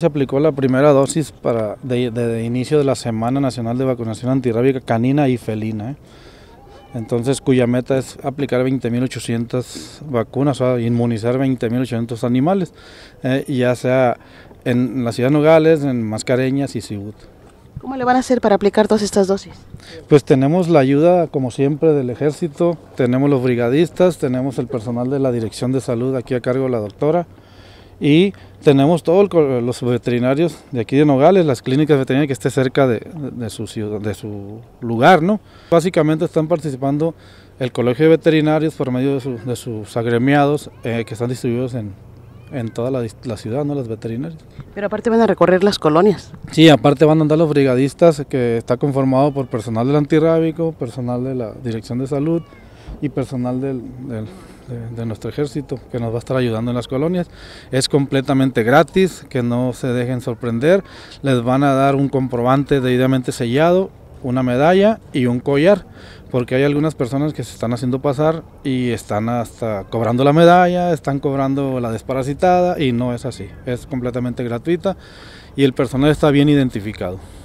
Se aplicó la primera dosis para de, inicio de la Semana Nacional de Vacunación Antirrábica Canina y Felina, ¿eh? entonces cuya meta es aplicar 20.800 vacunas, o inmunizar 20.800 animales, ¿eh? ya sea en la ciudad de Nogales, en Mascareñas y Cibut. ¿Cómo le van a hacer para aplicar todas estas dosis? Pues tenemos la ayuda, como siempre, del ejército, tenemos los brigadistas, tenemos el personal de la Dirección de Salud aquí a cargo de la doctora, y tenemos todos los veterinarios de aquí de Nogales, las clínicas veterinarias que esté cerca de, su, de su lugar. ¿no? Básicamente están participando el Colegio de Veterinarios por medio de, sus agremiados eh, que están distribuidos en, en toda la, ciudad, ¿no? Las veterinarias. Pero aparte van a recorrer las colonias. Sí, aparte van a andar los brigadistas, que está conformado por personal del antirrábico, personal de la Dirección de Salud y personal del de, nuestro ejército que nos va a estar ayudando en las colonias. Es completamente gratis, que no se dejen sorprender. Les van a dar un comprobante debidamente sellado, una medalla y un collar, porque hay algunas personas que se están haciendo pasar y están hasta cobrando la medalla, están cobrando la desparasitada y no es así. Es completamente gratuita y el personal está bien identificado.